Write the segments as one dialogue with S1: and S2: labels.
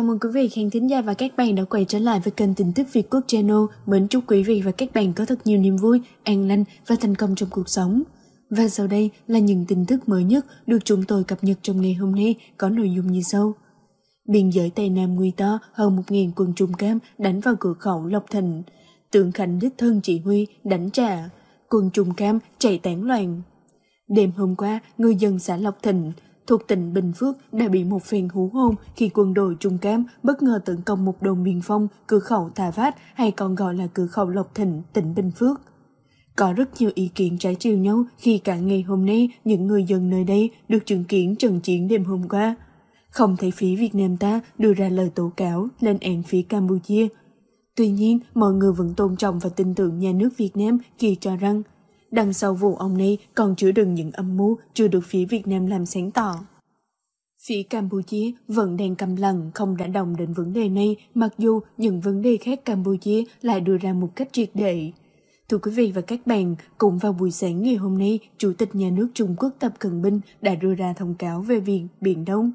S1: Chào mừng quý vị khán thính giả và các bạn đã quay trở lại với kênh tin tức Việt Quốc Channel. Mến chúc quý vị và các bạn có thật nhiều niềm vui, an lành và thành công trong cuộc sống. Và sau đây là những tin tức mới nhất được chúng tôi cập nhật trong ngày hôm nay có nội dung như sau. Biên giới Tây Nam nguy to, hơn 1.000 quân Trung Cam đánh vào cửa khẩu Lộc Thịnh. Tượng Khánh đích thân chỉ huy đánh trả. Quân Trung Cam chạy tán loạn. Đêm hôm qua, người dân xã Lộc Thịnh thuộc tỉnh Bình Phước đã bị một phen hú hôn khi quân đội Trung Cam bất ngờ tấn công một đồn biên phong cửa khẩu Thà Vát hay còn gọi là cửa khẩu Lộc Thịnh, tỉnh Bình Phước. Có rất nhiều ý kiến trái chiều nhau khi cả ngày hôm nay những người dân nơi đây được chứng kiến trận chiến đêm hôm qua. Không thấy phía Việt Nam ta đưa ra lời tố cáo lên án phía Campuchia. Tuy nhiên, mọi người vẫn tôn trọng và tin tưởng nhà nước Việt Nam khi cho rằng đằng sau vụ ông này còn chứa đựng những âm mưu chưa được phía Việt Nam làm sáng tỏ. Phía Campuchia vẫn đang cầm lặng không đã đồng đến vấn đề này, mặc dù những vấn đề khác Campuchia lại đưa ra một cách triệt để. Thưa quý vị và các bạn, cũng vào buổi sáng ngày hôm nay, Chủ tịch Nhà nước Trung Quốc Tập Cận Bình đã đưa ra thông cáo về việc Biển Đông.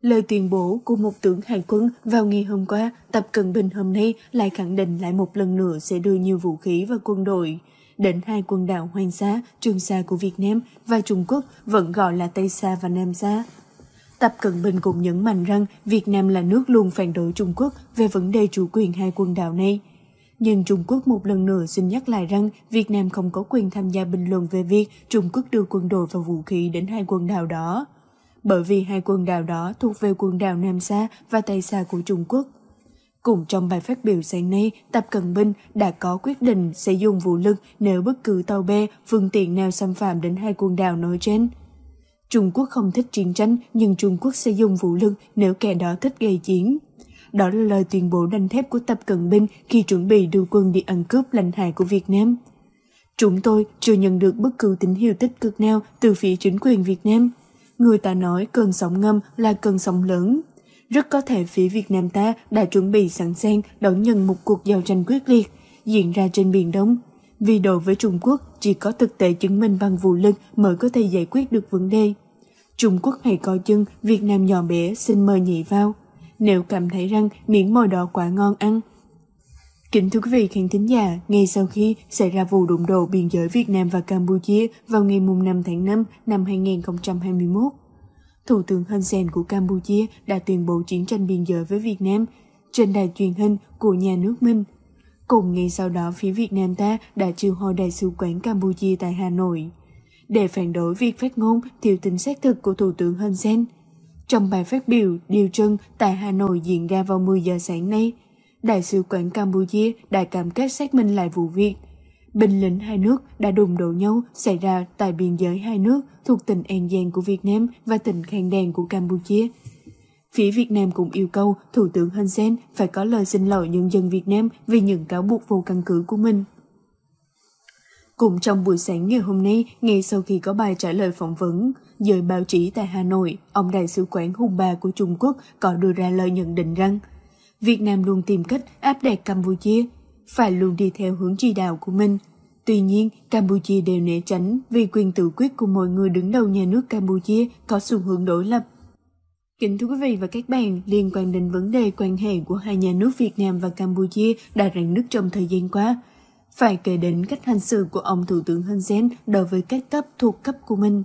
S1: Lời tuyên bố của một tướng hải quân vào ngày hôm qua, Tập Cận Bình hôm nay lại khẳng định lại một lần nữa sẽ đưa nhiều vũ khí và quân đội đến hai quần đảo Hoàng Sa, Trường Sa của Việt Nam và Trung Quốc vẫn gọi là Tây Sa và Nam Sa. Tập Cận Bình cũng nhấn mạnh rằng Việt Nam là nước luôn phản đối Trung Quốc về vấn đề chủ quyền hai quần đảo này. Nhưng Trung Quốc một lần nữa xin nhắc lại rằng Việt Nam không có quyền tham gia bình luận về việc Trung Quốc đưa quân đội và vũ khí đến hai quần đảo đó. Bởi vì hai quần đảo đó thuộc về quần đảo Nam Sa và Tây Sa của Trung Quốc. Cùng trong bài phát biểu sáng nay, Tập Cận Bình đã có quyết định sẽ dùng vũ lực nếu bất cứ tàu bè, phương tiện nào xâm phạm đến hai quần đảo nói trên – Trung Quốc không thích chiến tranh nhưng Trung Quốc sẽ dùng vũ lực nếu kẻ đó thích gây chiến. Đó là lời tuyên bố đanh thép của Tập Cận Bình khi chuẩn bị đưa quân đi ăn cướp lãnh hải của Việt Nam. Chúng tôi chưa nhận được bất cứ tín hiệu tích cực nào từ phía chính quyền Việt Nam. Người ta nói cơn sóng ngâm là cơn sóng lớn. Rất có thể phía Việt Nam ta đã chuẩn bị sẵn sàng đón nhận một cuộc giao tranh quyết liệt diễn ra trên Biển Đông vì đối với Trung Quốc chỉ có thực tế chứng minh bằng vũ lực mới có thể giải quyết được vấn đề. Trung Quốc hãy coi chừng Việt Nam nhỏ bé xin mời nhị vào, nếu cảm thấy rằng miếng mồi đỏ quá ngon ăn. Kính thưa quý vị khán thính giả, ngay sau khi xảy ra vụ đụng độ biên giới Việt Nam và Campuchia vào ngày 5 tháng 5 năm 2021, Thủ tướng Hun Sen của Campuchia đã tuyên bố chiến tranh biên giới với Việt Nam trên đài truyền hình của nhà nước mình – Cùng ngay sau đó phía Việt Nam ta đã triệu hồi đại sứ quán Campuchia tại Hà Nội để phản đối việc phát ngôn thiếu tính xác thực của Thủ tướng Hun Sen. Trong bài phát biểu điều trưng tại Hà Nội diễn ra vào 10 giờ sáng nay, Đại sứ quán Campuchia đã cam kết xác minh lại vụ việc. Binh lính hai nước đã đụng độ nhau xảy ra tại biên giới hai nước thuộc tỉnh An Giang của Việt Nam và tỉnh Khang Đàn của Campuchia. Phía Việt Nam cũng yêu cầu Thủ tướng Hun Sen phải có lời xin lỗi nhân dân Việt Nam vì những cáo buộc vô căn cứ của mình. Cũng trong buổi sáng ngày hôm nay, ngay sau khi có bài trả lời phỏng vấn, giới báo chí tại Hà Nội, ông đại sứ quán Hùng Ba của Trung Quốc có đưa ra lời nhận định rằng Việt Nam luôn tìm cách áp đặt Campuchia, phải luôn đi theo hướng chỉ đạo của mình. Tuy nhiên, Campuchia đều né tránh vì quyền tự quyết của mọi người đứng đầu nhà nước Campuchia có xu hướng đối lập Kính thưa quý vị và các bạn, liên quan đến vấn đề quan hệ của hai nhà nước Việt Nam và Campuchia đã rạn nứt trong thời gian qua. Phải kể đến cách hành xử của ông Thủ tướng Hun Sen đối với các cấp thuộc cấp của mình.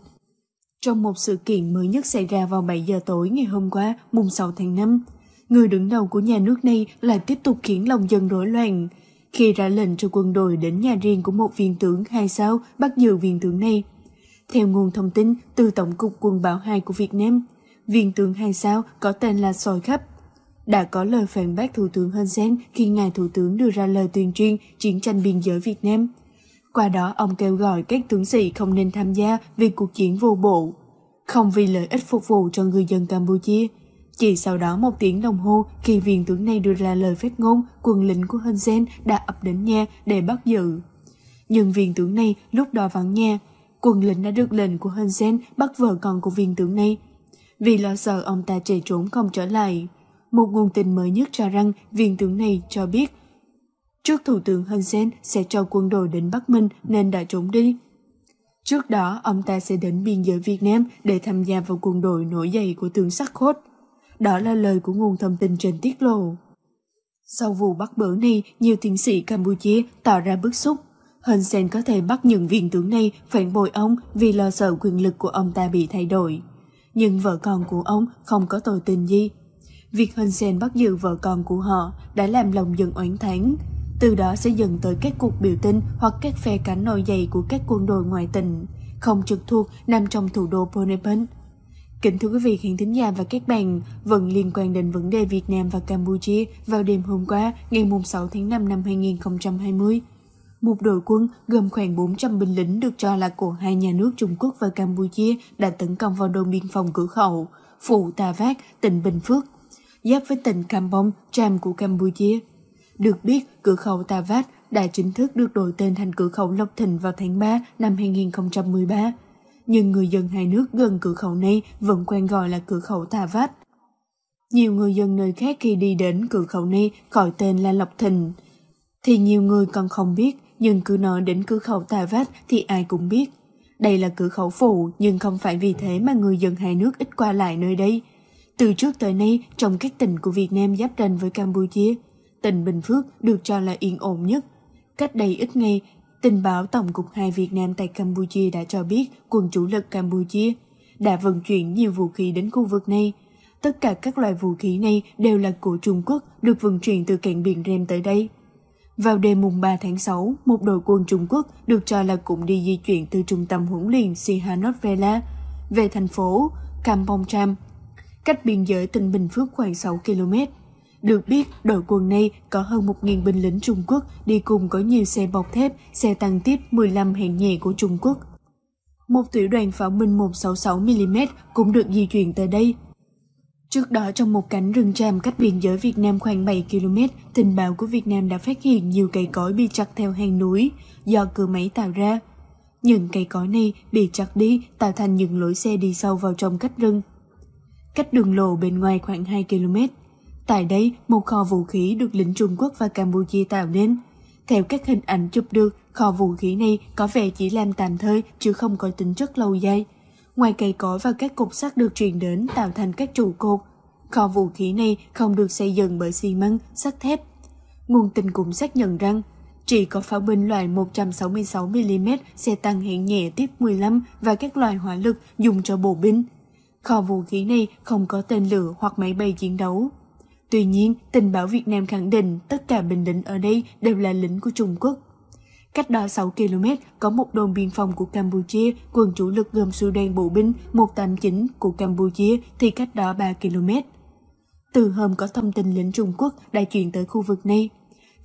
S1: Trong một sự kiện mới nhất xảy ra vào 7 giờ tối ngày hôm qua, mùng 6 tháng 5, người đứng đầu của nhà nước này lại tiếp tục khiến lòng dân rối loạn khi ra lệnh cho quân đội đến nhà riêng của một viên tướng hai sao bắt giữ viên tướng này. Theo nguồn thông tin từ Tổng cục Quân bảo 2 của Việt Nam, viên tướng hay sao có tên là soi khắp. Đã có lời phản bác Thủ tướng Hun Sen khi ngài Thủ tướng đưa ra lời tuyên truyền chiến tranh biên giới Việt Nam. Qua đó ông kêu gọi các tướng sĩ không nên tham gia vì cuộc chiến vô bộ, không vì lợi ích phục vụ cho người dân Campuchia. Chỉ sau đó một tiếng đồng hồ khi viên tướng này đưa ra lời phát ngôn, quân lính của Hun Sen đã ập đến nhà để bắt giữ. Nhưng viên tướng này lúc đó vắng nhà, quân lính đã được lệnh của Hun Sen bắt vợ con của viên tướng này vì lo sợ ông ta chạy trốn không trở lại. Một nguồn tin mới nhất cho rằng viên tướng này cho biết trước Thủ tướng Hun Sen sẽ cho quân đội đến Bắc Minh nên đã trốn đi. Trước đó, ông ta sẽ đến biên giới Việt Nam để tham gia vào quân đội nổi dậy của tướng Sắc Khốt. Đó là lời của nguồn thông tin trên tiết lộ. Sau vụ bắt bớ này, nhiều tiến sĩ Campuchia tỏ ra bức xúc. Hun Sen có thể bắt những viên tướng này phản bội ông vì lo sợ quyền lực của ông ta bị thay đổi nhưng vợ con của ông không có tội tình gì. Việc Hun Sen bắt giữ vợ con của họ đã làm lòng dân oán thán, từ đó sẽ dần tới các cuộc biểu tình hoặc các phe cánh nổi dậy của các quân đội ngoại tình không trực thuộc nằm trong thủ đô Phnom Kính thưa quý vị khán thính giả và các bạn, vẫn liên quan đến vấn đề Việt Nam và Campuchia vào đêm hôm qua, ngày 6 tháng 5 năm 2020. Một đội quân gồm khoảng 400 binh lính được cho là của hai nhà nước Trung Quốc và Campuchia đã tấn công vào đồn biên phòng cửa khẩu, phụ Tà Vác, tỉnh Bình Phước, giáp với tỉnh Kampong, Tràm của Campuchia. Được biết, cửa khẩu Tà Vát đã chính thức được đổi tên thành cửa khẩu Lộc Thịnh vào tháng 3 năm 2013. Nhưng người dân hai nước gần cửa khẩu này vẫn quen gọi là cửa khẩu Tà Vát. Nhiều người dân nơi khác khi đi đến cửa khẩu này gọi tên là Lộc Thịnh. Thì nhiều người còn không biết nhưng cứ nói đến cửa khẩu Tà Vát thì ai cũng biết. Đây là cửa khẩu phụ nhưng không phải vì thế mà người dân hai nước ít qua lại nơi đây. Từ trước tới nay, trong các tỉnh của Việt Nam giáp ranh với Campuchia, tỉnh Bình Phước được cho là yên ổn nhất. Cách đây ít ngày, tình báo Tổng cục hai Việt Nam tại Campuchia đã cho biết quân chủ lực Campuchia đã vận chuyển nhiều vũ khí đến khu vực này. Tất cả các loại vũ khí này đều là của Trung Quốc được vận chuyển từ cảng biển Rem tới đây. Vào đêm mùng 3 tháng 6, một đội quân Trung Quốc được cho là cũng đi di chuyển từ trung tâm huấn luyện Sihanouk Vela về thành phố Kampongcham, cách biên giới tỉnh Bình Phước khoảng 6 km. Được biết, đội quân này có hơn 1.000 binh lính Trung Quốc đi cùng có nhiều xe bọc thép, xe tăng tiếp 15 hạng nhẹ của Trung Quốc. Một tiểu đoàn pháo binh 166mm cũng được di chuyển tới đây Trước đó trong một cánh rừng tràm cách biên giới Việt Nam khoảng 7 km, tình báo của Việt Nam đã phát hiện nhiều cây cối bị chặt theo hàng núi do cưa máy tạo ra. Những cây cối này bị chặt đi tạo thành những lối xe đi sâu vào trong cách rừng. Cách đường lộ bên ngoài khoảng 2 km. Tại đây, một kho vũ khí được lĩnh Trung Quốc và Campuchia tạo nên. Theo các hình ảnh chụp được, kho vũ khí này có vẻ chỉ làm tạm thời chứ không có tính chất lâu dài. Ngoài cây cối và các cục sắt được truyền đến tạo thành các trụ cột, kho vũ khí này không được xây dựng bởi xi măng, sắt thép. Nguồn tin cũng xác nhận rằng chỉ có pháo binh loại 166mm xe tăng hạng nhẹ tiếp 15 và các loại hỏa lực dùng cho bộ binh. Kho vũ khí này không có tên lửa hoặc máy bay chiến đấu. Tuy nhiên, tình báo Việt Nam khẳng định tất cả binh lính ở đây đều là lính của Trung Quốc. Cách đó 6 km có một đồn biên phòng của Campuchia, quân chủ lực gồm Sudan bộ binh 189 của Campuchia thì cách đó 3 km. Từ hôm có thông tin lính Trung Quốc đã chuyển tới khu vực này,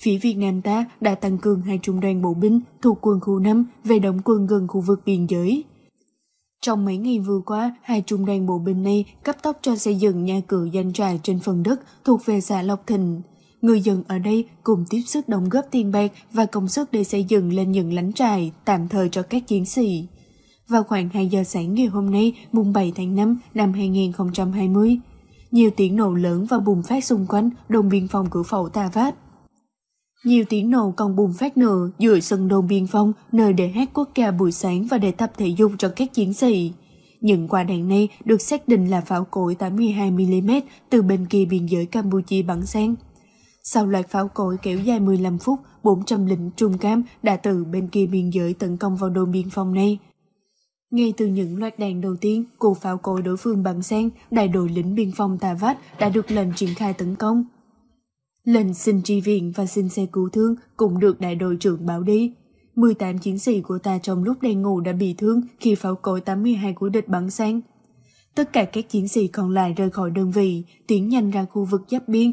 S1: phía Việt Nam ta đã tăng cường hai trung đoàn bộ binh thuộc quân khu 5 về đóng quân gần khu vực biên giới. Trong mấy ngày vừa qua, hai trung đoàn bộ binh này cấp tốc cho xây dựng nhà cửa doanh trại trên phần đất thuộc về xã Lộc Thịnh người dân ở đây cùng tiếp sức đóng góp tiền bạc và công sức để xây dựng lên những lánh trại tạm thời cho các chiến sĩ. Vào khoảng 2 giờ sáng ngày hôm nay, mùng 7 tháng 5 năm 2020, nhiều tiếng nổ lớn và bùng phát xung quanh đồn biên phòng cửa khẩu Tà Vát. Nhiều tiếng nổ còn bùng phát nữa giữa sân đồn biên phòng, nơi để hát quốc ca buổi sáng và để tập thể dục cho các chiến sĩ. Những quả đạn này được xác định là pháo cối 82mm từ bên kia biên giới Campuchia bắn sang. Sau loạt pháo cối kéo dài 15 phút, 400 lính Trung Cam đã từ bên kia biên giới tấn công vào đồn biên phòng này. Ngay từ những loạt đạn đầu tiên, cuộc pháo cối đối phương bằng sen, đại đội lính biên phòng Tà Vát đã được lệnh triển khai tấn công. Lệnh xin tri viện và xin xe cứu thương cũng được đại đội trưởng báo đi. 18 chiến sĩ của ta trong lúc đang ngủ đã bị thương khi pháo cối 82 của địch bắn sang. Tất cả các chiến sĩ còn lại rời khỏi đơn vị, tiến nhanh ra khu vực giáp biên,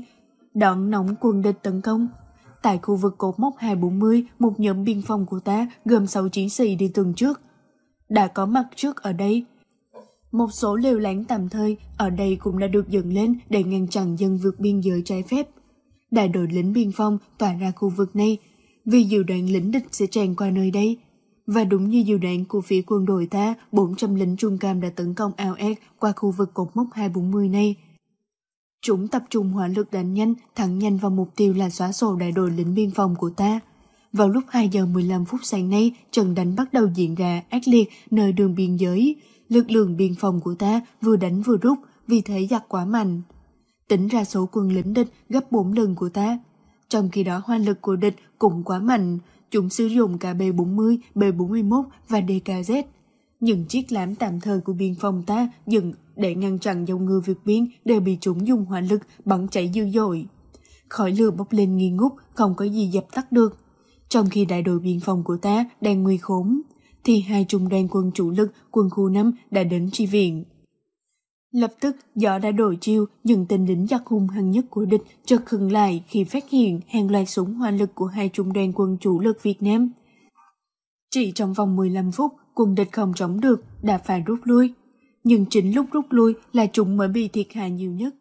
S1: đón nóng quân địch tấn công. Tại khu vực cột mốc 240, một nhóm biên phòng của ta gồm 6 chiến sĩ đi tuần trước. Đã có mặt trước ở đây. Một số lều lán tạm thời ở đây cũng đã được dựng lên để ngăn chặn dân vượt biên giới trái phép. Đại đội lính biên phòng tỏa ra khu vực này vì dự đoán lính địch sẽ tràn qua nơi đây. Và đúng như dự đoán của phía quân đội ta, 400 lính trung cam đã tấn công ao ác qua khu vực cột mốc 240 này. Chúng tập trung hỏa lực đánh nhanh, thẳng nhanh vào mục tiêu là xóa sổ đại đội lính biên phòng của ta. Vào lúc 2 giờ 15 phút sáng nay, trận đánh bắt đầu diễn ra ác liệt nơi đường biên giới. Lực lượng biên phòng của ta vừa đánh vừa rút, vì thế giặc quá mạnh. Tính ra số quân lính địch gấp 4 lần của ta. Trong khi đó hoa lực của địch cũng quá mạnh. Chúng sử dụng cả B-40, B-41 và DKZ những chiếc lãm tạm thời của biên phòng ta dựng để ngăn chặn dòng người vượt biên đều bị chúng dùng hỏa lực bắn chảy dữ dội. khỏi lửa bốc lên nghi ngút, không có gì dập tắt được. Trong khi đại đội biên phòng của ta đang nguy khốn, thì hai trung đoàn quân chủ lực quân khu 5 đã đến tri viện. Lập tức, gió đã đổi chiêu những tên lính giặc hung hăng nhất của địch chợt khừng lại khi phát hiện hàng loạt súng hỏa lực của hai trung đoàn quân chủ lực Việt Nam. Chỉ trong vòng 15 phút, quân địch không chống được đã phải rút lui. Nhưng chính lúc rút lui là chúng mới bị thiệt hại nhiều nhất.